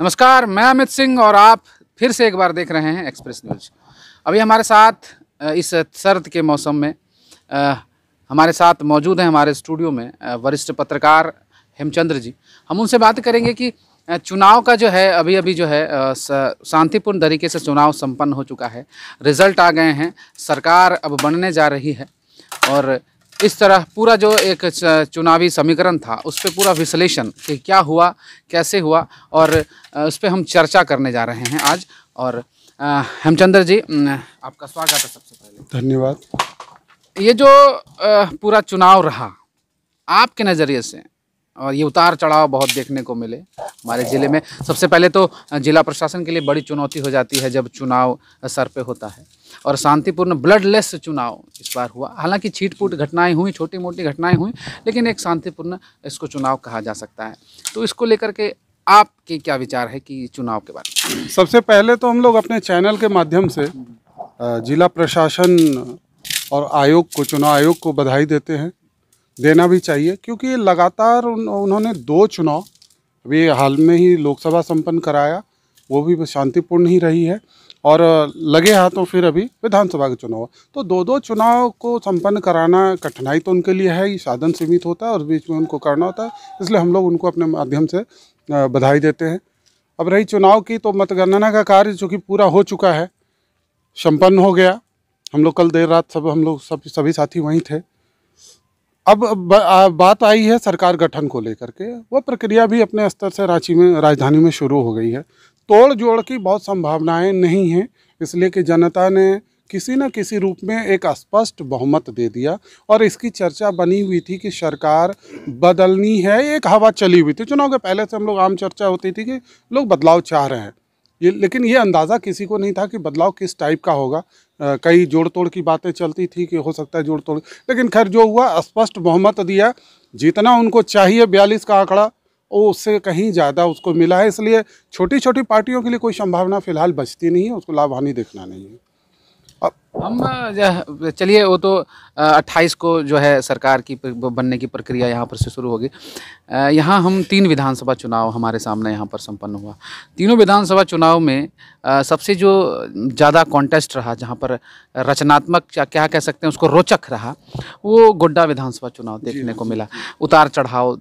नमस्कार मैं अमित सिंह और आप फिर से एक बार देख रहे हैं एक्सप्रेस न्यूज अभी हमारे साथ इस सर्द के मौसम में हमारे साथ मौजूद हैं हमारे स्टूडियो में वरिष्ठ पत्रकार हेमचंद्र जी हम उनसे बात करेंगे कि चुनाव का जो है अभी अभी जो है शांतिपूर्ण तरीके से चुनाव संपन्न हो चुका है रिजल्ट आ गए हैं सरकार अब बनने जा रही है और इस तरह पूरा जो एक चुनावी समीकरण था उस पर पूरा विश्लेषण कि क्या हुआ कैसे हुआ और उस पर हम चर्चा करने जा रहे हैं आज और हेमचंद्र जी आपका स्वागत है सबसे पहले धन्यवाद ये जो पूरा चुनाव रहा आपके नज़रिए से और ये उतार चढ़ाव बहुत देखने को मिले हमारे ज़िले में सबसे पहले तो जिला प्रशासन के लिए बड़ी चुनौती हो जाती है जब चुनाव सर पे होता है और शांतिपूर्ण ब्लडलेस चुनाव इस बार हुआ हालांकि छीट घटनाएं घटनाएँ हुई छोटी मोटी घटनाएँ हुई लेकिन एक शांतिपूर्ण इसको चुनाव कहा जा सकता है तो इसको लेकर के आपके क्या विचार है कि चुनाव के बारे में सबसे पहले तो हम लोग अपने चैनल के माध्यम से जिला प्रशासन और आयोग को चुनाव आयोग को बधाई देते हैं देना भी चाहिए क्योंकि लगातार उन, उन्होंने दो चुनाव अभी हाल में ही लोकसभा संपन्न कराया वो भी शांतिपूर्ण ही रही है और लगे हाथों फिर अभी विधानसभा के चुनाव तो दो दो चुनाव को संपन्न कराना कठिनाई तो उनके लिए है ही साधन सीमित होता है और बीच में उनको करना होता है इसलिए हम लोग उनको अपने माध्यम से बधाई देते हैं अब रही चुनाव की तो मतगणना का कार्य चूँकि पूरा हो चुका है संपन्न हो गया हम लोग कल देर रात सब हम लोग सब सभी साथी वहीं थे अब बात आई है सरकार गठन को लेकर के वह प्रक्रिया भी अपने स्तर से रांची में राजधानी में शुरू हो गई है तोड़ जोड़ की बहुत संभावनाएं नहीं हैं इसलिए कि जनता ने किसी न किसी रूप में एक स्पष्ट बहुमत दे दिया और इसकी चर्चा बनी हुई थी कि सरकार बदलनी है एक हवा चली हुई थी चुनाव के पहले से हम लोग आम चर्चा होती थी कि लोग बदलाव चाह रहे हैं ये लेकिन ये अंदाज़ा किसी को नहीं था कि बदलाव किस टाइप का होगा आ, कई जोड़ तोड़ की बातें चलती थी कि हो सकता है जोड़ तोड़ लेकिन खैर जो हुआ स्पष्ट बहुमत दिया जितना उनको चाहिए बयालीस का आंकड़ा वो उससे कहीं ज़्यादा उसको मिला है इसलिए छोटी छोटी पार्टियों के लिए कोई संभावना फिलहाल बचती नहीं है उसको लाभ हानि देखना नहीं है हम चलिए वो तो 28 को जो है सरकार की बनने की प्रक्रिया यहाँ पर से शुरू होगी यहाँ हम तीन विधानसभा चुनाव हमारे सामने यहाँ पर संपन्न हुआ तीनों विधानसभा चुनाव में सबसे जो ज़्यादा कॉन्टेस्ट रहा जहाँ पर रचनात्मक क्या कह सकते हैं उसको रोचक रहा वो गोड्डा विधानसभा चुनाव देखने को मिला उतार चढ़ाव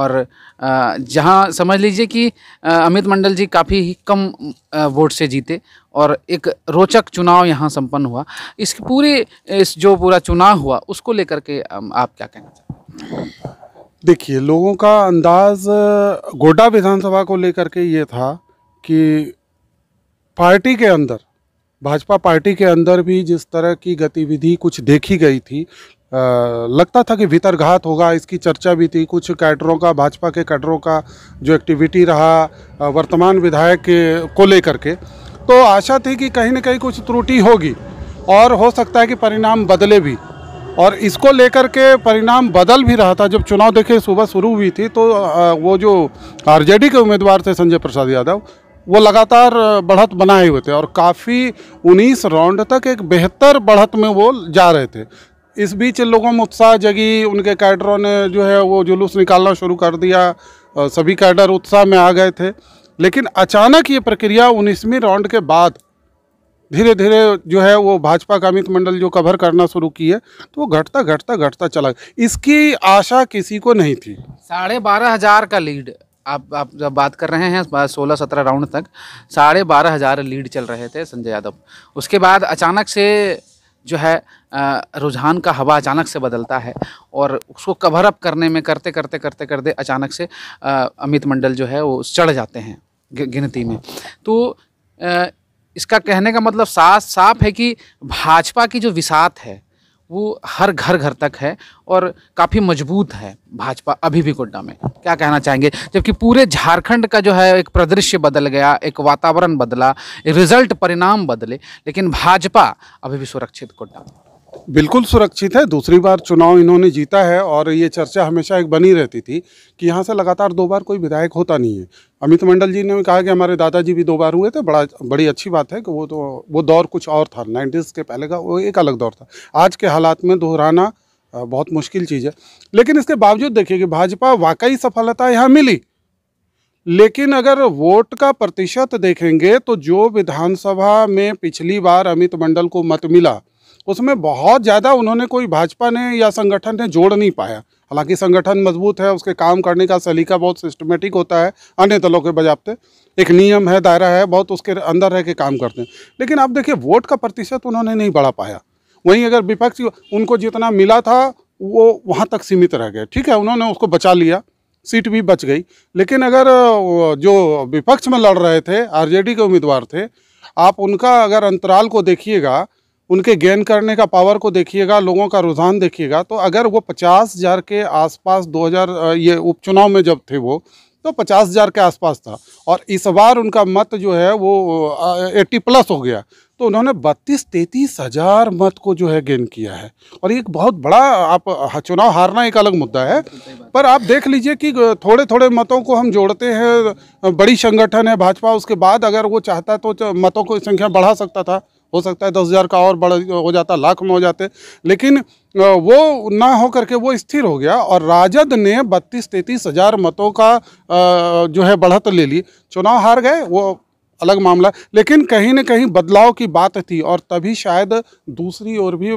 और जहाँ समझ लीजिए कि अमित मंडल जी काफ़ी ही कम वोट से जीते और एक रोचक चुनाव यहाँ संपन्न हुआ इस पूरे इस जो पूरा चुनाव हुआ उसको लेकर के आप क्या कहना चाहते हैं देखिए लोगों का अंदाज गोड्डा विधानसभा को लेकर के ये था कि पार्टी के अंदर भाजपा पार्टी के अंदर भी जिस तरह की गतिविधि कुछ देखी गई थी आ, लगता था कि भीतरघात होगा इसकी चर्चा भी थी कुछ कैडरों का भाजपा के कैडरों का जो एक्टिविटी रहा वर्तमान विधायक के को लेकर के तो आशा थी कि कहीं ना कहीं कुछ त्रुटि होगी और हो सकता है कि परिणाम बदले भी और इसको लेकर के परिणाम बदल भी रहा था जब चुनाव देखिए सुबह शुरू हुई थी तो वो जो आरजेडी के उम्मीदवार थे संजय प्रसाद यादव वो लगातार बढ़त बनाए हुए थे और काफ़ी 19 राउंड तक एक बेहतर बढ़त में वो जा रहे थे इस बीच लोगों में उत्साह जगी उनके कैडरों ने जो है वो जुलूस निकालना शुरू कर दिया सभी कैडर उत्साह में आ गए थे लेकिन अचानक ये प्रक्रिया उन्नीसवीं राउंड के बाद धीरे धीरे जो है वो भाजपा का अमित मंडल जो कवर करना शुरू की है तो वो घटता घटता घटता चला इसकी आशा किसी को नहीं थी साढ़े बारह हजार का लीड आप आप जब बात कर रहे हैं सोलह सत्रह राउंड तक साढ़े बारह हजार लीड चल रहे थे संजय यादव उसके बाद अचानक से जो है रुझान का हवा अचानक से बदलता है और उसको कवर अप करने में करते करते करते करते अचानक से अमित मंडल जो है वो चढ़ जाते हैं गिनती में तो इसका कहने का मतलब साफ साफ है कि भाजपा की जो विसात है वो हर घर घर तक है और काफ़ी मजबूत है भाजपा अभी भी गोड्डा में क्या कहना चाहेंगे जबकि पूरे झारखंड का जो है एक प्रदृश्य बदल गया एक वातावरण बदला रिजल्ट परिणाम बदले लेकिन भाजपा अभी भी सुरक्षित गोड्डा में बिल्कुल सुरक्षित है दूसरी बार चुनाव इन्होंने जीता है और ये चर्चा हमेशा एक बनी रहती थी कि यहाँ से लगातार दो बार कोई विधायक होता नहीं है अमित मंडल जी ने भी कहा कि हमारे दादाजी भी दो बार हुए थे बड़ा बड़ी अच्छी बात है कि वो तो वो दौर कुछ और था नाइन्टीज़ के पहले का वो एक अलग दौर था आज के हालात में दोहराना बहुत मुश्किल चीज़ है लेकिन इसके बावजूद देखिए कि भाजपा वाकई सफलता यहाँ मिली लेकिन अगर वोट का प्रतिशत देखेंगे तो जो विधानसभा में पिछली बार अमित मंडल को मत मिला उसमें बहुत ज़्यादा उन्होंने कोई भाजपा ने या संगठन ने जोड़ नहीं पाया हालांकि संगठन मजबूत है उसके काम करने का सलीका बहुत सिस्टमेटिक होता है अन्य दलों के बजाबते एक नियम है दायरा है बहुत उसके अंदर रह के काम करते हैं लेकिन आप देखिए वोट का प्रतिशत उन्होंने नहीं बढ़ा पाया वहीं अगर विपक्ष उनको जितना मिला था वो वहाँ तक सीमित रह गए ठीक है उन्होंने उसको बचा लिया सीट भी बच गई लेकिन अगर जो विपक्ष में लड़ रहे थे आरजेडी के उम्मीदवार थे आप उनका अगर अंतराल को देखिएगा उनके गेन करने का पावर को देखिएगा लोगों का रुझान देखिएगा तो अगर वो पचास हज़ार के आसपास 2000 ये उपचुनाव में जब थे वो तो पचास हज़ार के आसपास था और इस बार उनका मत जो है वो एट्टी प्लस हो गया तो उन्होंने बत्तीस तैंतीस हज़ार मत को जो है गेन किया है और एक बहुत बड़ा आप चुनाव हारना एक अलग मुद्दा है पर आप देख लीजिए कि थोड़े थोड़े मतों को हम जोड़ते हैं बड़ी संगठन है भाजपा उसके बाद अगर वो चाहता तो मतों की संख्या बढ़ा सकता था हो सकता है दस हज़ार का और बड़ा हो जाता लाख में हो जाते लेकिन वो ना हो करके वो स्थिर हो गया और राजद ने बत्तीस तैंतीस हज़ार मतों का जो है बढ़त ले ली चुनाव हार गए वो अलग मामला लेकिन कहीं ना कहीं बदलाव की बात थी और तभी शायद दूसरी ओर भी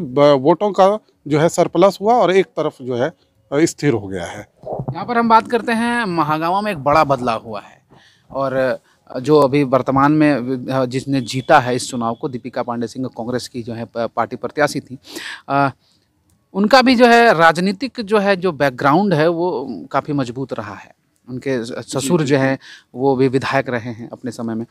वोटों का जो है सरप्लस हुआ और एक तरफ जो है स्थिर हो गया है यहाँ पर हम बात करते हैं महागावा में एक बड़ा बदलाव हुआ है और जो अभी वर्तमान में जिसने जीता है इस चुनाव को दीपिका पांडे सिंह कांग्रेस की जो है पार्टी प्रत्याशी थी आ, उनका भी जो है राजनीतिक जो है जो बैकग्राउंड है वो काफ़ी मजबूत रहा है उनके ससुर जो हैं वो भी विधायक रहे हैं अपने समय में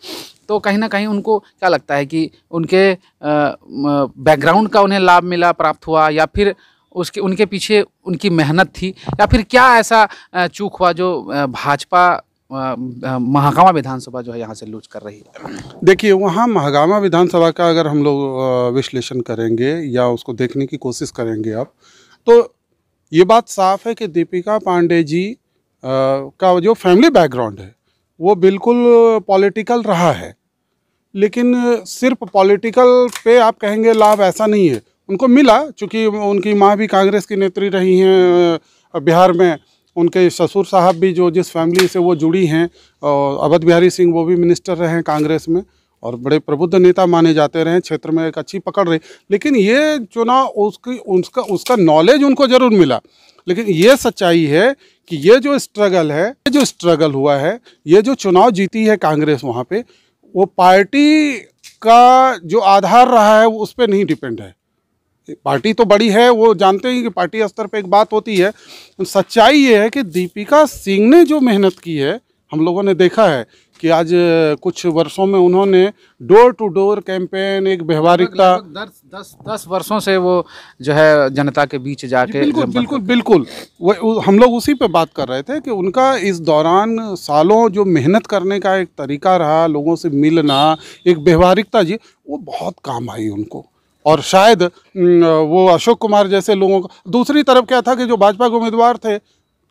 तो कहीं ना कहीं उनको क्या लगता है कि उनके बैकग्राउंड का उन्हें लाभ मिला प्राप्त हुआ या फिर उसके उनके पीछे उनकी मेहनत थी या फिर क्या ऐसा चूक हुआ जो भाजपा महागामा विधानसभा जो है यहाँ से लूज कर रही है देखिए वहाँ महागामा विधानसभा का अगर हम लोग विश्लेषण करेंगे या उसको देखने की कोशिश करेंगे आप तो ये बात साफ है कि दीपिका पांडे जी का जो फैमिली बैकग्राउंड है वो बिल्कुल पॉलिटिकल रहा है लेकिन सिर्फ पॉलिटिकल पे आप कहेंगे लाभ ऐसा नहीं है उनको मिला चूँकि उनकी माँ भी कांग्रेस की नेत्री रही हैं बिहार में उनके ससुर साहब भी जो जिस फैमिली से वो जुड़ी हैं और अवध बिहारी सिंह वो भी मिनिस्टर रहे हैं कांग्रेस में और बड़े प्रबुद्ध नेता माने जाते रहे क्षेत्र में एक अच्छी पकड़ रही लेकिन ये चुनाव उसकी उसका उसका नॉलेज उनको ज़रूर मिला लेकिन ये सच्चाई है कि ये जो स्ट्रगल है ये जो स्ट्रगल हुआ है ये जो चुनाव जीती है कांग्रेस वहाँ पे वो पार्टी का जो आधार रहा है वो उस पर नहीं डिपेंड है पार्टी तो बड़ी है वो जानते हैं कि पार्टी स्तर पे एक बात होती है तो सच्चाई ये है कि दीपिका सिंह ने जो मेहनत की है हम लोगों ने देखा है कि आज कुछ वर्षों में उन्होंने डोर टू डोर कैंपेन एक व्यवहारिकता दस दस दस वर्षों से वो जो है जनता के बीच जाके बिल्कुल बिल्कुल बिल्कुल वो हम लोग उसी पे बात कर रहे थे कि उनका इस दौरान सालों जो मेहनत करने का एक तरीका रहा लोगों से मिलना एक व्यवहारिकता जी वो बहुत काम आई उनको और शायद वो अशोक कुमार जैसे लोगों का दूसरी तरफ क्या था कि जो भाजपा के उम्मीदवार थे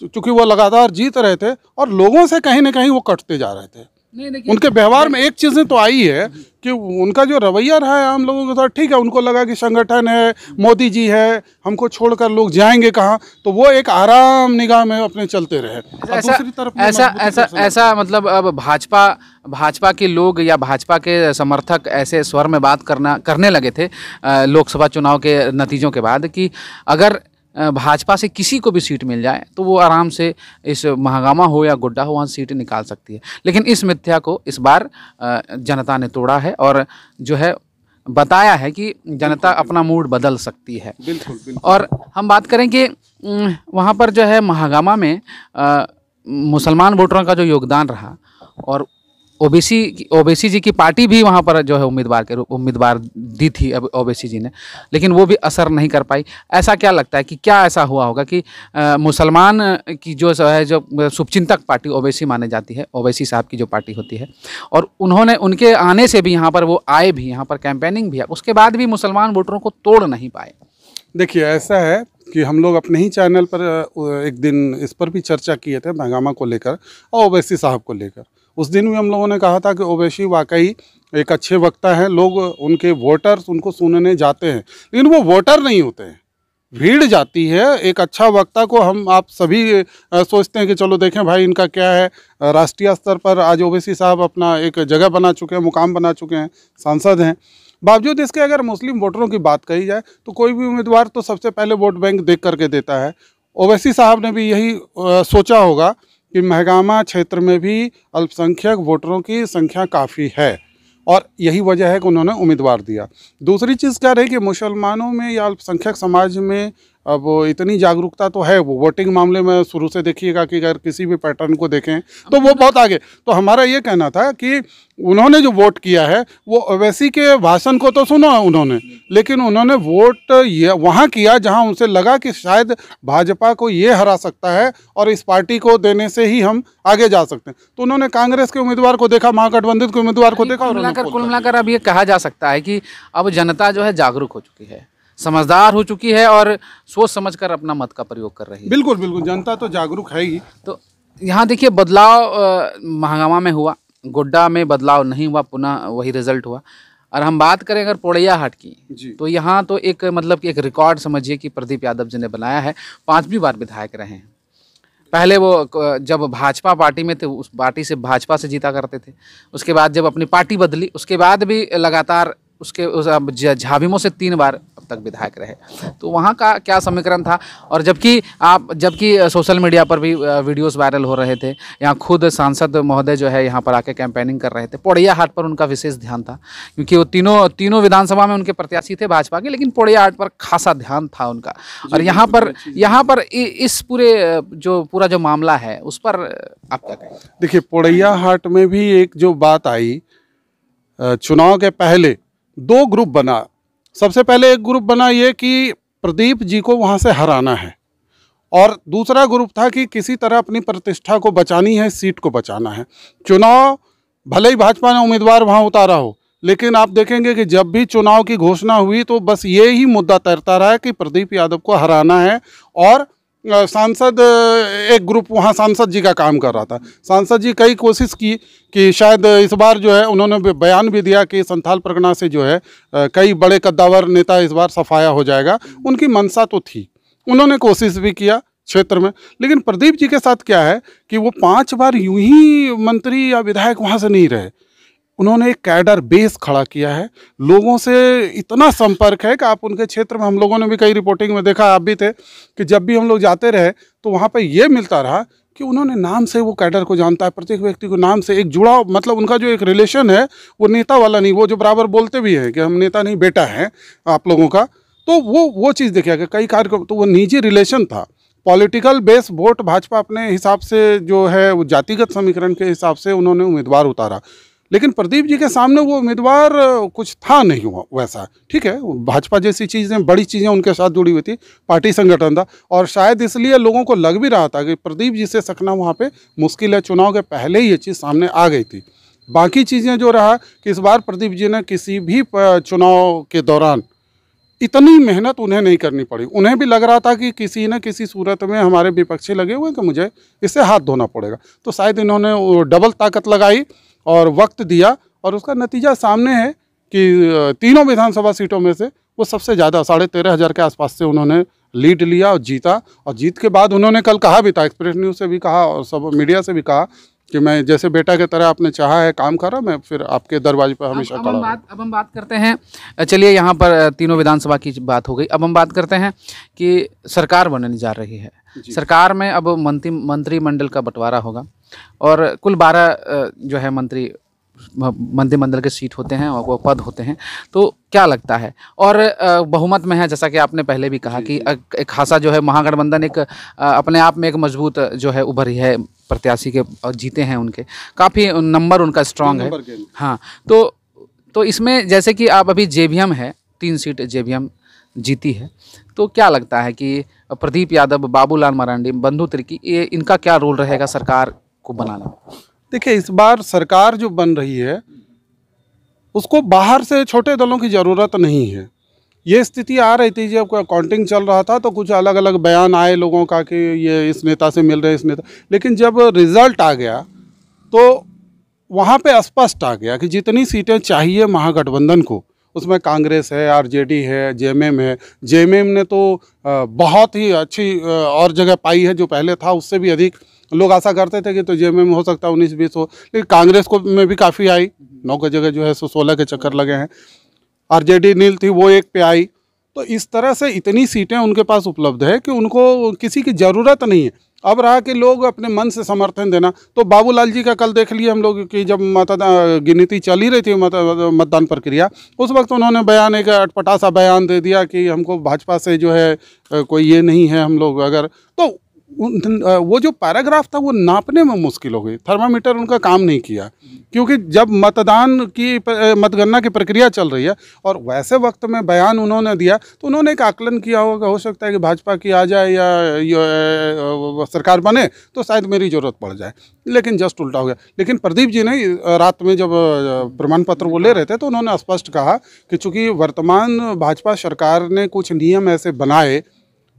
चूँकि वो लगातार जीत रहे थे और लोगों से कहीं ना कहीं वो कटते जा रहे थे नहीं उनके व्यवहार में एक चीज़ें तो आई है कि उनका जो रवैया रहा है आम लोगों के साथ ठीक है उनको लगा कि संगठन है मोदी जी है हमको छोड़कर लोग जाएंगे कहाँ तो वो एक आराम निगाह में अपने चलते रहे ऐसा तरफ ऐसा ऐसा ऐसा मतलब अब भाजपा भाजपा के लोग या भाजपा के समर्थक ऐसे स्वर में बात करना करने लगे थे लोकसभा चुनाव के नतीजों के बाद कि अगर भाजपा से किसी को भी सीट मिल जाए तो वो आराम से इस महागामा हो या गुड्डा हो वहाँ सीट निकाल सकती है लेकिन इस मिथ्या को इस बार जनता ने तोड़ा है और जो है बताया है कि जनता अपना मूड बदल सकती है बिल्कुल। और हम बात करें कि वहाँ पर जो है महागामा में मुसलमान वोटरों का जो योगदान रहा और ओबीसी ओबीसी जी की पार्टी भी वहाँ पर जो है उम्मीदवार के उम्मीदवार दी थी अब ओबीसी जी ने लेकिन वो भी असर नहीं कर पाई ऐसा क्या लगता है कि क्या ऐसा हुआ होगा कि मुसलमान की जो है जो शुभचिंतक पार्टी ओबीसी माने जाती है ओबीसी साहब की जो पार्टी होती है और उन्होंने उनके आने से भी यहाँ पर वो आए भी यहाँ पर कैंपेनिंग भी उसके बाद भी मुसलमान वोटरों को तोड़ नहीं पाए देखिए ऐसा है कि हम लोग अपने ही चैनल पर एक दिन इस पर भी चर्चा किए थे हंगामा को लेकर और ओवैसी साहब को लेकर उस दिन भी हम लोगों ने कहा था कि ओवैसी वाकई एक अच्छे वक्ता हैं लोग उनके वोटर्स उनको सुनने जाते हैं लेकिन वो वोटर नहीं होते हैं भीड़ जाती है एक अच्छा वक्ता को हम आप सभी सोचते हैं कि चलो देखें भाई इनका क्या है राष्ट्रीय स्तर पर आज ओवैसी साहब अपना एक जगह बना चुके हैं मुकाम बना चुके हैं सांसद हैं बावजूद इसके अगर मुस्लिम वोटरों की बात कही जाए तो कोई भी उम्मीदवार तो सबसे पहले वोट बैंक देख करके देता है ओवैसी साहब ने भी यही सोचा होगा कि महगामा क्षेत्र में भी अल्पसंख्यक वोटरों की संख्या काफ़ी है और यही वजह है कि उन्होंने उम्मीदवार दिया दूसरी चीज़ क्या रही कि मुसलमानों में या अल्पसंख्यक समाज में अब इतनी जागरूकता तो है वो वोटिंग मामले में शुरू से देखिएगा कि अगर किसी भी पैटर्न को देखें तो वो बहुत आगे तो हमारा ये कहना था कि उन्होंने जो वोट किया है वो अवैसी के भाषण को तो सुना उन्होंने लेकिन उन्होंने वोट ये वहाँ किया जहाँ उनसे लगा कि शायद भाजपा को ये हरा सकता है और इस पार्टी को देने से ही हम आगे जा सकते हैं तो उन्होंने कांग्रेस के उम्मीदवार को देखा महागठबंधन के उम्मीदवार को देखा और मिलाकर कुल मिलाकर अब ये कहा जा सकता है कि अब जनता जो है जागरूक हो चुकी है समझदार हो चुकी है और सोच समझकर अपना मत का प्रयोग कर रही है बिल्कुल बिल्कुल जनता तो जागरूक है ही तो यहाँ देखिए बदलाव महंगामा में हुआ गोड्डा में बदलाव नहीं हुआ पुनः वही रिजल्ट हुआ और हम बात करें अगर पोड़ैया हाट की तो यहाँ तो एक मतलब कि एक रिकॉर्ड समझिए कि प्रदीप यादव जी ने बनाया है पाँचवीं बार विधायक रहे हैं पहले वो जब भाजपा पार्टी में थे उस पार्टी से भाजपा से जीता करते थे उसके बाद जब अपनी पार्टी बदली उसके बाद भी लगातार उसके झाविमों से तीन बार तक विधायक रहे तो वहाँ का क्या समीकरण था और जबकि आप जबकि सोशल मीडिया पर भी वीडियोस वायरल हो रहे थे यहाँ खुद सांसद महोदय जो है यहाँ पर आके कैंपेनिंग कर रहे थे पोड़िया हाट पर उनका विशेष ध्यान था क्योंकि वो तीनों तीनों विधानसभा में उनके प्रत्याशी थे भाजपा के लेकिन पोड़िया हाट पर खासा ध्यान था उनका और यहाँ पर यहाँ पर इस पूरे जो पूरा जो मामला है उस पर आप क्या देखिए पोड़िया हाट में भी एक जो बात आई चुनाव के पहले दो ग्रुप बना सबसे पहले एक ग्रुप बना ये कि प्रदीप जी को वहाँ से हराना है और दूसरा ग्रुप था कि किसी तरह अपनी प्रतिष्ठा को बचानी है सीट को बचाना है चुनाव भले ही भाजपा ने उम्मीदवार वहाँ उतारा हो लेकिन आप देखेंगे कि जब भी चुनाव की घोषणा हुई तो बस ये ही मुद्दा तैरता रहा है कि प्रदीप यादव को हराना है और सांसद एक ग्रुप वहाँ सांसद जी का काम कर रहा था सांसद जी कई कोशिश की कि शायद इस बार जो है उन्होंने बयान भी दिया कि संथाल प्रगणा से जो है कई बड़े कद्दावर नेता इस बार सफाया हो जाएगा उनकी मनसा तो थी उन्होंने कोशिश भी किया क्षेत्र में लेकिन प्रदीप जी के साथ क्या है कि वो पांच बार यूं ही मंत्री या विधायक वहाँ से नहीं रहे उन्होंने एक कैडर बेस खड़ा किया है लोगों से इतना संपर्क है कि आप उनके क्षेत्र में हम लोगों ने भी कई रिपोर्टिंग में देखा आप भी थे कि जब भी हम लोग जाते रहे तो वहाँ पर यह मिलता रहा कि उन्होंने नाम से वो कैडर को जानता है प्रत्येक व्यक्ति को नाम से एक जुड़ाव मतलब उनका जो एक रिलेशन है वो नेता वाला नहीं वो जो बराबर बोलते भी हैं कि हम नेता नहीं बेटा हैं आप लोगों का तो वो वो चीज़ देखिए कि कई कार्यक्रम तो वो निजी रिलेशन था पॉलिटिकल बेस वोट भाजपा अपने हिसाब से जो है वो जातिगत समीकरण के हिसाब से उन्होंने उम्मीदवार उतारा लेकिन प्रदीप जी के सामने वो उम्मीदवार कुछ था नहीं हुआ वैसा ठीक है भाजपा जैसी चीज़ें बड़ी चीज़ें उनके साथ जुड़ी हुई थी पार्टी संगठन था और शायद इसलिए लोगों को लग भी रहा था कि प्रदीप जी से सकना वहाँ पे मुश्किल है चुनाव के पहले ही ये चीज़ सामने आ गई थी बाकी चीज़ें जो रहा कि इस बार प्रदीप जी ने किसी भी चुनाव के दौरान इतनी मेहनत उन्हें नहीं करनी पड़ी उन्हें भी लग रहा था कि किसी न किसी सूरत में हमारे विपक्षी लगे हुए हैं कि मुझे इससे हाथ धोना पड़ेगा तो शायद इन्होंने डबल ताकत लगाई और वक्त दिया और उसका नतीजा सामने है कि तीनों विधानसभा सीटों में से वो सबसे ज़्यादा साढ़े तेरह हज़ार के आसपास से उन्होंने लीड लिया और जीता और जीत के बाद उन्होंने कल कहा भी था एक्सप्रेस न्यूज़ से भी कहा और सब मीडिया से भी कहा कि मैं जैसे बेटा की तरह आपने चाहा है काम करा मैं फिर आपके दरवाजे पर हमेशा अब हम बात अब हम बात करते हैं चलिए यहाँ पर तीनों विधानसभा की बात हो गई अब हम बात करते हैं कि सरकार बनने जा रही है सरकार में अब मंत्री मंत्रिमंडल का बंटवारा होगा और कुल बारह जो है मंत्री मंत्रिमंडल के सीट होते हैं और वो पद होते हैं तो क्या लगता है और बहुमत में है जैसा कि आपने पहले भी कहा कि एक खासा जो है महागठबंधन एक अपने आप में एक मजबूत जो है उभरी है प्रत्याशी के जीते हैं उनके काफ़ी नंबर उनका स्ट्रांग है हाँ तो तो इसमें जैसे कि आप अभी जे है तीन सीट जे जीती है तो क्या लगता है कि प्रदीप यादव बाबूलाल मरांडी बंधु तिर्की ये इनका क्या रोल रहेगा सरकार को बनाना देखिए इस बार सरकार जो बन रही है उसको बाहर से छोटे दलों की ज़रूरत नहीं है ये स्थिति आ रही थी जब अकाउंटिंग चल रहा था तो कुछ अलग अलग बयान आए लोगों का कि ये इस नेता से मिल रहे इस नेता लेकिन जब रिज़ल्ट आ गया तो वहाँ पे स्पष्ट आ गया कि जितनी सीटें चाहिए महागठबंधन को उसमें कांग्रेस है आरजेडी है जेएमएम है जेएमएम ने तो बहुत ही अच्छी और जगह पाई है जो पहले था उससे भी अधिक लोग आशा करते थे कि तो जे में हो सकता है उन्नीस बीस हो लेकिन कांग्रेस को में भी काफ़ी आई नौ के जगह जो है सो सोलह के चक्कर लगे हैं आरजेडी नील थी वो एक पे आई तो इस तरह से इतनी सीटें उनके पास उपलब्ध है कि उनको किसी की ज़रूरत नहीं है अब रहा कि लोग अपने मन से समर्थन देना तो बाबूलाल जी का कल देख लिए हम लोग कि जब मतदान गिनती चल ही रही थी मतदान प्रक्रिया उस वक्त उन्होंने बयान एक अटपटा सा बयान दे दिया कि हमको भाजपा से जो है कोई ये नहीं है हम लोग अगर तो वो जो पैराग्राफ था वो नापने में मुश्किल हो गई थर्मामीटर उनका काम नहीं किया क्योंकि जब मतदान की मतगणना की प्रक्रिया चल रही है और वैसे वक्त में बयान उन्होंने दिया तो उन्होंने एक आकलन किया होगा हो सकता है कि भाजपा की आ जाए या, सरकार बने तो शायद मेरी ज़रूरत पड़ जाए लेकिन जस्ट उल्टा हो गया लेकिन प्रदीप जी ने रात में जब प्रमाण पत्र वो ले रहे थे तो उन्होंने स्पष्ट कहा कि चूँकि वर्तमान भाजपा सरकार ने कुछ नियम ऐसे बनाए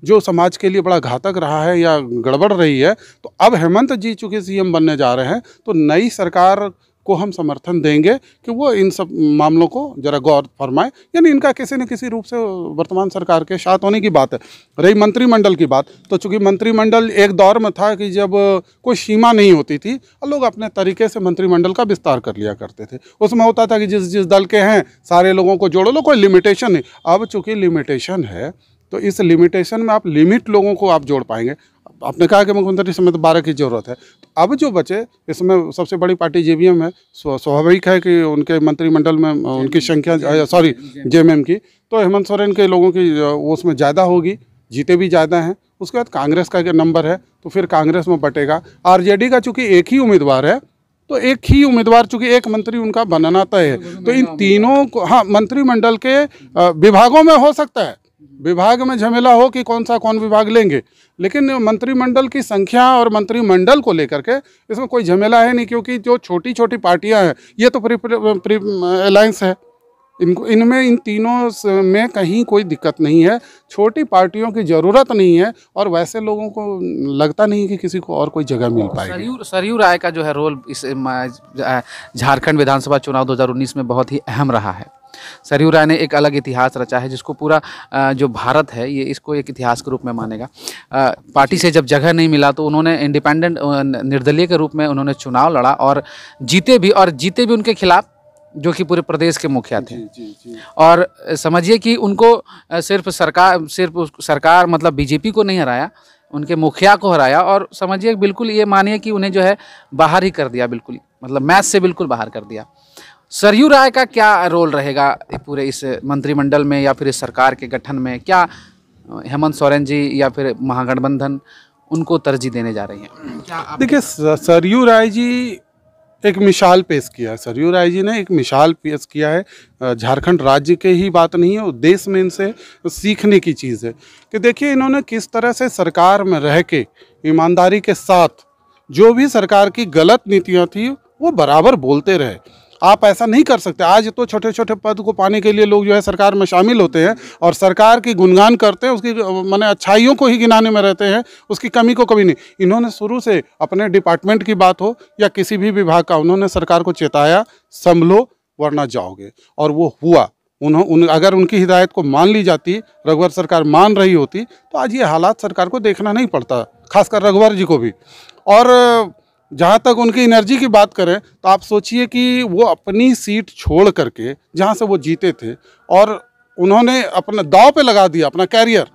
जो समाज के लिए बड़ा घातक रहा है या गड़बड़ रही है तो अब हेमंत जी चूँकि सीएम बनने जा रहे हैं तो नई सरकार को हम समर्थन देंगे कि वो इन सब मामलों को जरा गौर फरमाए यानी इनका किसी न किसी रूप से वर्तमान सरकार के साथ होने की बात है रही मंत्रिमंडल की बात तो चूंकि मंत्रिमंडल एक दौर में था कि जब कोई सीमा नहीं होती थी और लोग अपने तरीके से मंत्रिमंडल का विस्तार कर लिया करते थे उसमें होता था कि जिस जिस दल के हैं सारे लोगों को जोड़ो लो कोई लिमिटेशन नहीं अब चूँकि लिमिटेशन है तो इस लिमिटेशन में आप लिमिट लोगों को आप जोड़ पाएंगे आपने कहा कि मुख्यमंत्री समेत समय तो बारह की ज़रूरत है तो अब जो बचे इसमें सबसे बड़ी पार्टी जे है स्वाभाविक है कि उनके मंत्रिमंडल में उनकी संख्या सॉरी जे की तो हेमंत सोरेन के लोगों की उसमें ज़्यादा होगी जीते भी ज़्यादा हैं उसके बाद कांग्रेस का नंबर है तो फिर कांग्रेस में बटेगा आरजेडी का चूंकि एक ही उम्मीदवार है तो एक ही उम्मीदवार चूंकि एक मंत्री उनका बनना तय है तो, तो, तो इन तीनों को हाँ मंत्रिमंडल के विभागों में हो सकता है हम्म। विभाग में झमेला हो कि कौन सा कौन विभाग लेंगे लेकिन मंत्रिमंडल की संख्या और मंत्रिमंडल को लेकर के इसमें कोई झमेला है नहीं क्योंकि जो छोटी छोटी पार्टियां हैं ये तो प्री प्री अलायंस है इनको इनमें इन तीनों में कहीं कोई दिक्कत नहीं है छोटी पार्टियों की ज़रूरत नहीं है और वैसे लोगों को लगता नहीं कि किसी को और कोई जगह मिल पाएगी सरयू सरयू राय का जो है रोल इस झारखंड विधानसभा चुनाव 2019 में बहुत ही अहम रहा है सरयू राय ने एक अलग इतिहास रचा है जिसको पूरा जो भारत है ये इसको एक इतिहास के रूप में मानेगा पार्टी से जब जगह नहीं मिला तो उन्होंने इंडिपेंडेंट निर्दलीय के रूप में उन्होंने चुनाव लड़ा और जीते भी और जीते भी उनके खिलाफ जो कि पूरे प्रदेश के मुखिया थे जी, जी, जी। और समझिए कि उनको सिर्फ सरकार सिर्फ सरकार मतलब बीजेपी को नहीं हराया उनके मुखिया को हराया और समझिए बिल्कुल ये मानिए कि उन्हें जो है बाहर ही कर दिया बिल्कुल मतलब मैथ से बिल्कुल बाहर कर दिया सरयू राय का क्या रोल रहेगा पूरे इस मंत्रिमंडल में या फिर इस सरकार के गठन में क्या हेमंत सोरेन जी या फिर महागठबंधन उनको तरजीह देने जा रही हैं देखिए सरयू राय जी एक मिसाल पेश किया है सरयू राय जी ने एक मिसाल पेश किया है झारखंड राज्य के ही बात नहीं है देश में इनसे सीखने की चीज़ है कि देखिए इन्होंने किस तरह से सरकार में रह के ईमानदारी के साथ जो भी सरकार की गलत नीतियाँ थी वो बराबर बोलते रहे आप ऐसा नहीं कर सकते आज तो छोटे छोटे पद को पाने के लिए लोग जो है सरकार में शामिल होते हैं और सरकार की गुणगान करते हैं उसकी मैंने अच्छाइयों को ही गिनाने में रहते हैं उसकी कमी को कभी नहीं इन्होंने शुरू से अपने डिपार्टमेंट की बात हो या किसी भी विभाग का उन्होंने सरकार को चेताया संभलो वरना जाओगे और वो हुआ उन्हों उन अगर उनकी हिदायत को मान ली जाती रघुवर सरकार मान रही होती तो आज ये हालात सरकार को देखना नहीं पड़ता खासकर रघुवर जी को भी और जहाँ तक उनकी एनर्जी की बात करें तो आप सोचिए कि वो अपनी सीट छोड़ करके जहाँ से वो जीते थे और उन्होंने अपना दाव पे लगा दिया अपना कैरियर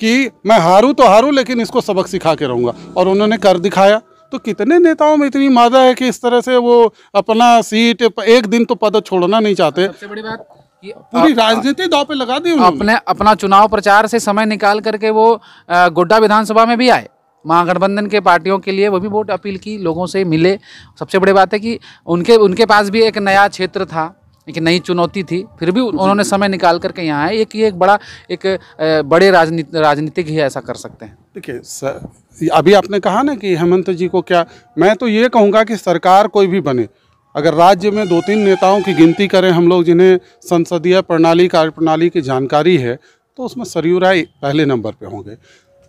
कि मैं हारूँ तो हारूँ लेकिन इसको सबक सिखा के रहूँगा और उन्होंने कर दिखाया तो कितने नेताओं में इतनी मादा है कि इस तरह से वो अपना सीट एक दिन तो पद छोड़ना नहीं चाहते अच्छा, सबसे बड़ी बात पूरी राजनीति दाव पे लगा दी अपने अपना चुनाव प्रचार से समय निकाल करके वो गोड्डा विधानसभा में भी आए महागठबंधन के पार्टियों के लिए वो भी वोट अपील की लोगों से मिले सबसे बड़ी बात है कि उनके उनके पास भी एक नया क्षेत्र था एक नई चुनौती थी फिर भी उन्होंने समय निकाल करके यहाँ आए एक ये एक बड़ा एक बड़े राजनीति राजनीतिक ही ऐसा कर सकते हैं देखिए अभी आपने कहा ना कि हेमंत जी को क्या मैं तो ये कहूँगा कि सरकार कोई भी बने अगर राज्य में दो तीन नेताओं की गिनती करें हम लोग जिन्हें संसदीय प्रणाली कार्य प्रणाली की जानकारी है तो उसमें सरयू राय पहले नंबर पे होंगे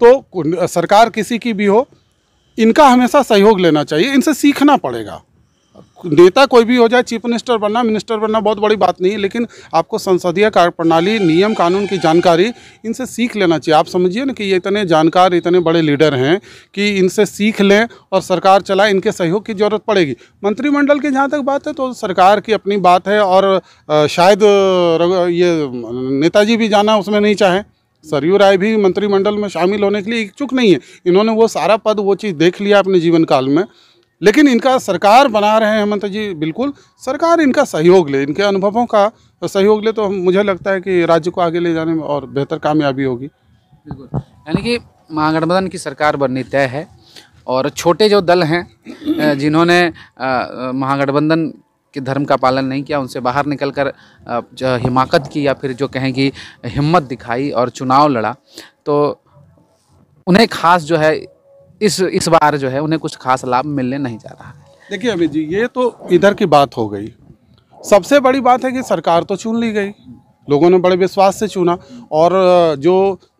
तो सरकार किसी की भी हो इनका हमेशा सहयोग लेना चाहिए इनसे सीखना पड़ेगा नेता कोई भी हो जाए चीफ मिनिस्टर बनना मिनिस्टर बनना बहुत बड़ी बात नहीं है लेकिन आपको संसदीय कार्य प्रणाली नियम कानून की जानकारी इनसे सीख लेना चाहिए आप समझिए ना कि ये इतने जानकार इतने बड़े लीडर हैं कि इनसे सीख लें और सरकार चलाए इनके सहयोग की ज़रूरत पड़ेगी मंत्रिमंडल की जहाँ तक बात है तो सरकार की अपनी बात है और शायद ये नेताजी भी जाना उसमें नहीं चाहें सरयू राय भी मंत्रिमंडल में शामिल होने के लिए इच्छुक नहीं है इन्होंने वो सारा पद वो चीज़ देख लिया अपने जीवन काल में लेकिन इनका सरकार बना रहे हैं हेमंत जी बिल्कुल सरकार इनका सहयोग ले इनके अनुभवों का सहयोग ले तो मुझे लगता है कि राज्य को आगे ले जाने में और बेहतर कामयाबी होगी बिल्कुल यानी कि महागठबंधन की सरकार बननी तय है और छोटे जो दल हैं जिन्होंने महागठबंधन कि धर्म का पालन नहीं किया उनसे बाहर निकल कर हिमाकत की या फिर जो कहें कि हिम्मत दिखाई और चुनाव लड़ा तो उन्हें खास जो है इस इस बार जो है उन्हें कुछ खास लाभ मिलने नहीं जा रहा है देखिए अमित जी ये तो इधर की बात हो गई सबसे बड़ी बात है कि सरकार तो चुन ली गई लोगों ने बड़े विश्वास से चुना और जो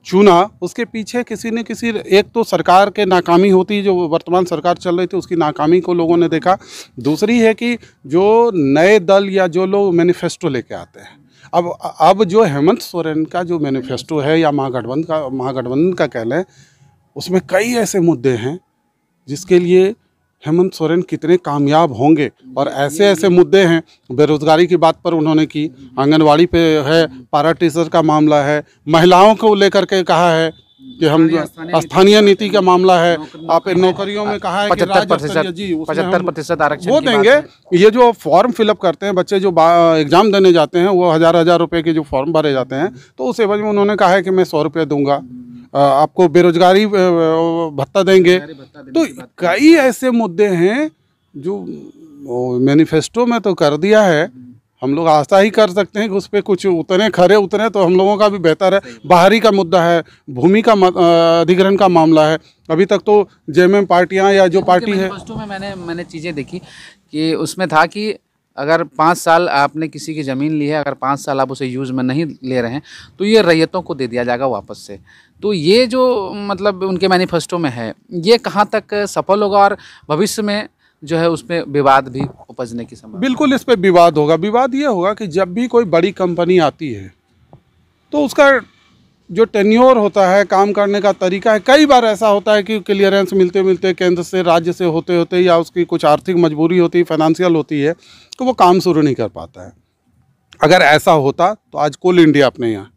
चुना उसके पीछे किसी न किसी एक तो सरकार के नाकामी होती जो वर्तमान सरकार चल रही थी उसकी नाकामी को लोगों ने देखा दूसरी है कि जो नए दल या जो लोग मैनिफेस्टो लेके आते हैं अब अब जो हेमंत सोरेन का जो मैनिफेस्टो है या महागठबंधन का महागठबंधन का कह लें उसमें कई ऐसे मुद्दे हैं जिसके लिए हेमंत सोरेन कितने कामयाब होंगे और ऐसे ऐसे मुद्दे हैं बेरोजगारी की बात पर उन्होंने की आंगनवाड़ी पे है पारा टीचर का मामला है महिलाओं को लेकर के कहा है कि हम स्थानीय नीति का मामला है आप नौकरियों में कहा है पचहत्तर प्रतिशत पचहत्तर प्रतिशत आरक्षण वो देंगे ये जो फॉर्म फिलअप करते हैं बच्चे जो एग्जाम देने जाते हैं वो हज़ार हज़ार रुपये के जो फॉर्म भरे जाते हैं तो उस एवज में उन्होंने कहा है कि मैं सौ रुपये दूंगा आपको बेरोजगारी भत्ता देंगे भत्ता तो कई ऐसे मुद्दे हैं जो मैनिफेस्टो में तो कर दिया है हम लोग आशा ही कर सकते हैं कि उस पर कुछ उतने खरे उतरें तो हम लोगों का भी बेहतर है बाहरी का मुद्दा है भूमि का अधिग्रहण का मामला है अभी तक तो जेएमएम पार्टियां या जो हाँ, पार्टी है मैंने मैंने चीज़ें देखी कि उसमें था कि अगर पाँच साल आपने किसी की ज़मीन ली है अगर पाँच साल आप उसे यूज़ में नहीं ले रहे हैं तो ये रैयतों को दे दिया जाएगा वापस से तो ये जो मतलब उनके मैनिफेस्टो में है ये कहाँ तक सफल होगा और भविष्य में जो है उसमें विवाद भी उपजने की संभावना बिल्कुल इस पर विवाद होगा विवाद ये होगा कि जब भी कोई बड़ी कंपनी आती है तो उसका जो टेन्योर होता है काम करने का तरीका है कई बार ऐसा होता है कि क्लियरेंस मिलते मिलते केंद्र से राज्य से होते होते या उसकी कुछ आर्थिक मजबूरी होती है फाइनेंशियल होती है तो वो काम शुरू नहीं कर पाता है अगर ऐसा होता तो आज कोल इंडिया अपने यहाँ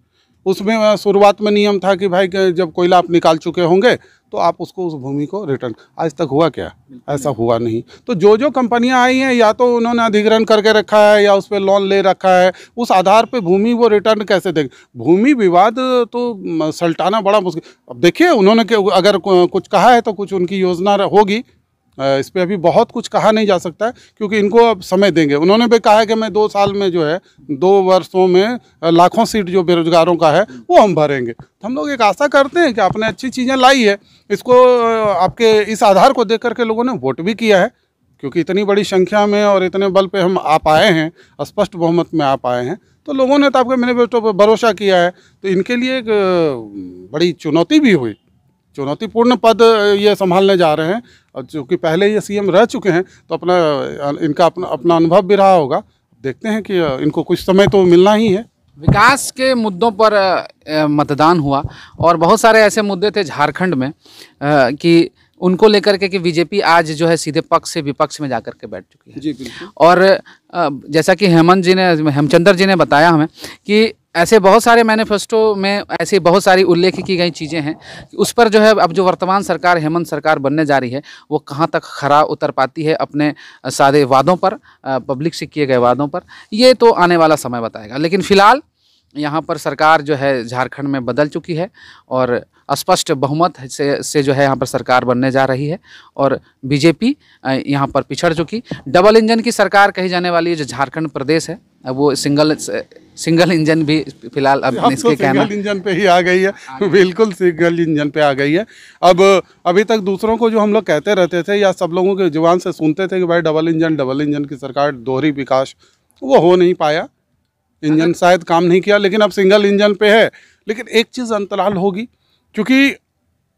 उसमें शुरुआत में नियम था कि भाई जब कोयला आप निकाल चुके होंगे तो आप उसको उस भूमि को रिटर्न आज तक हुआ क्या ऐसा हुआ नहीं तो जो जो कंपनियां आई हैं या तो उन्होंने अधिग्रहण करके रखा है या उस पर लोन ले रखा है उस आधार पे भूमि वो रिटर्न कैसे देंगे भूमि विवाद तो सल्टाना बड़ा मुश्किल अब देखिए उन्होंने अगर कुछ कहा है तो कुछ उनकी योजना होगी इस पर अभी बहुत कुछ कहा नहीं जा सकता क्योंकि इनको अब समय देंगे उन्होंने भी कहा है कि मैं दो साल में जो है दो वर्षों में लाखों सीट जो बेरोजगारों का है वो हम भरेंगे तो हम लोग एक आशा करते हैं कि आपने अच्छी चीज़ें लाई है इसको आपके इस आधार को देख करके लोगों ने वोट भी किया है क्योंकि इतनी बड़ी संख्या में और इतने बल पर हम आप आए हैं स्पष्ट बहुमत में आप आए हैं तो लोगों ने तो आपके मैनिफेस्टो पर भरोसा किया है तो इनके लिए एक बड़ी चुनौती भी हुई चुनौतीपूर्ण पद ये संभालने जा रहे हैं और चूँकि पहले ये सीएम रह चुके हैं तो अपना इनका अपना अपना अनुभव भी रहा होगा देखते हैं कि इनको कुछ समय तो मिलना ही है विकास के मुद्दों पर मतदान हुआ और बहुत सारे ऐसे मुद्दे थे झारखंड में कि उनको लेकर के कि बीजेपी आज जो है सीधे पक्ष से विपक्ष में जाकर के बैठ चुकी है जी और जैसा कि हेमंत जी ने हेमचंदर जी ने बताया हमें कि ऐसे बहुत सारे मैनिफेस्टो में ऐसी बहुत सारी उल्लेख की गई चीज़ें हैं उस पर जो है अब जो वर्तमान सरकार हेमंत सरकार बनने जा रही है वो कहाँ तक खरा उतर पाती है अपने सादे वादों पर पब्लिक से किए गए वादों पर ये तो आने वाला समय बताएगा लेकिन फ़िलहाल यहाँ पर सरकार जो है झारखंड में बदल चुकी है और स्पष्ट बहुमत से से जो है यहाँ पर सरकार बनने जा रही है और बीजेपी यहाँ पर पिछड़ चुकी डबल इंजन की सरकार कही जाने वाली जो झारखंड प्रदेश है वो सिंगल सिंगल इंजन भी फिलहाल अब इसके तो सिंगल इंजन पे ही आ गई है बिल्कुल सिंगल इंजन पे आ गई है अब अभी तक दूसरों को जो हम लोग कहते रहते थे या सब लोगों के जुबान से सुनते थे कि भाई डबल इंजन डबल इंजन की सरकार दोहरी विकास वो हो नहीं पाया इंजन शायद काम नहीं किया लेकिन अब सिंगल इंजन पे है लेकिन एक चीज़ अंतराल होगी क्योंकि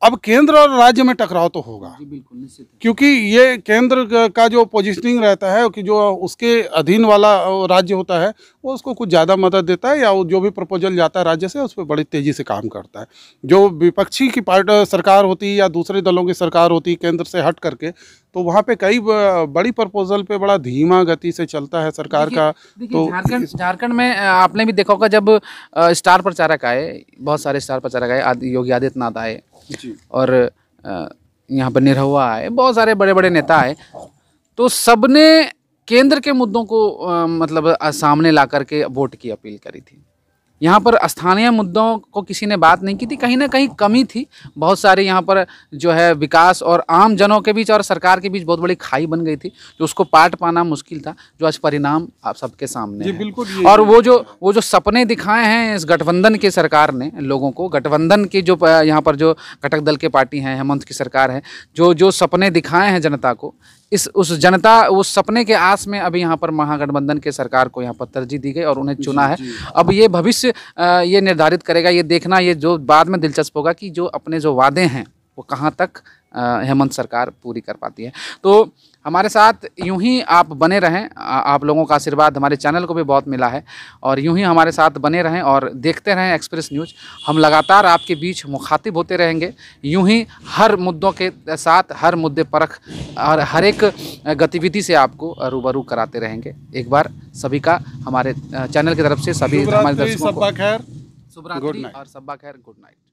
अब केंद्र और राज्य में टकराव तो होगा बिल्कुल निश्चित क्योंकि ये केंद्र का जो पोजिशनिंग रहता है कि जो उसके अधीन वाला राज्य होता है वो उसको कुछ ज़्यादा मदद देता है या वो जो भी प्रपोजल जाता है राज्य से उस पर बड़ी तेज़ी से काम करता है जो विपक्षी की पार्ट सरकार होती है या दूसरे दलों की सरकार होती है केंद्र से हट करके तो वहाँ पे कई बड़ी प्रपोजल पे बड़ा धीमा गति से चलता है सरकार का तो झारखंड झारखंड में आपने भी देखा होगा जब स्टार प्रचारक आए बहुत सारे स्टार प्रचारक आए योगी आदित्यनाथ आए और यहाँ पर निरहुआ आए बहुत सारे बड़े बड़े नेता आए तो सबने केंद्र के मुद्दों को आ, मतलब सामने ला करके वोट की अपील करी थी यहाँ पर स्थानीय मुद्दों को किसी ने बात नहीं की थी कहीं ना कहीं कमी थी बहुत सारे यहाँ पर जो है विकास और आम जनों के बीच और सरकार के बीच बहुत बड़ी खाई बन गई थी जो उसको पाट पाना मुश्किल था जो आज परिणाम आप सबके सामने जी बिल्कुल और वो जो वो जो सपने दिखाए हैं इस गठबंधन की सरकार ने लोगों को गठबंधन की जो यहाँ पर जो घटक दल के पार्टी हैं हेमंत की सरकार है जो जो सपने दिखाए हैं जनता को इस उस जनता उस सपने के आस में अभी यहाँ पर महागठबंधन के सरकार को यहाँ पर तरजीह दी गई और उन्हें चुना है अब ये भविष्य ये निर्धारित करेगा ये देखना ये जो बाद में दिलचस्प होगा कि जो अपने जो वादे हैं वो कहाँ तक हेमंत सरकार पूरी कर पाती है तो हमारे साथ यूं ही आप बने रहें आप लोगों का आशीर्वाद हमारे चैनल को भी बहुत मिला है और यूं ही हमारे साथ बने रहें और देखते रहें एक्सप्रेस न्यूज हम लगातार आपके बीच मुखातिब होते रहेंगे यूं ही हर मुद्दों के साथ हर मुद्दे परख और हर एक गतिविधि से आपको रूबरू कराते रहेंगे एक बार सभी का हमारे चैनल की तरफ से सभी हमारे दर्शकों को शुभ रात्रि और सब्बा खैर गुड नाइट